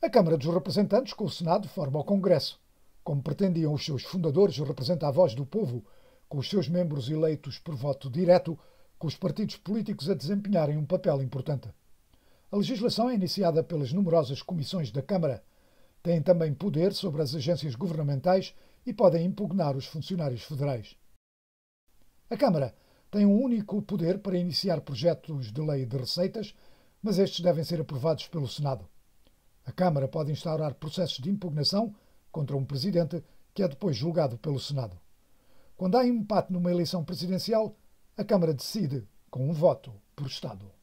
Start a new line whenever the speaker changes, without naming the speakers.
A Câmara dos Representantes, com o Senado, forma o Congresso. Como pretendiam os seus fundadores, representa a voz do povo, com os seus membros eleitos por voto direto, com os partidos políticos a desempenharem um papel importante. A legislação é iniciada pelas numerosas comissões da Câmara. Têm também poder sobre as agências governamentais e podem impugnar os funcionários federais. A Câmara tem um único poder para iniciar projetos de lei de receitas, mas estes devem ser aprovados pelo Senado. A Câmara pode instaurar processos de impugnação contra um presidente que é depois julgado pelo Senado. Quando há empate numa eleição presidencial, a Câmara decide com um voto por Estado.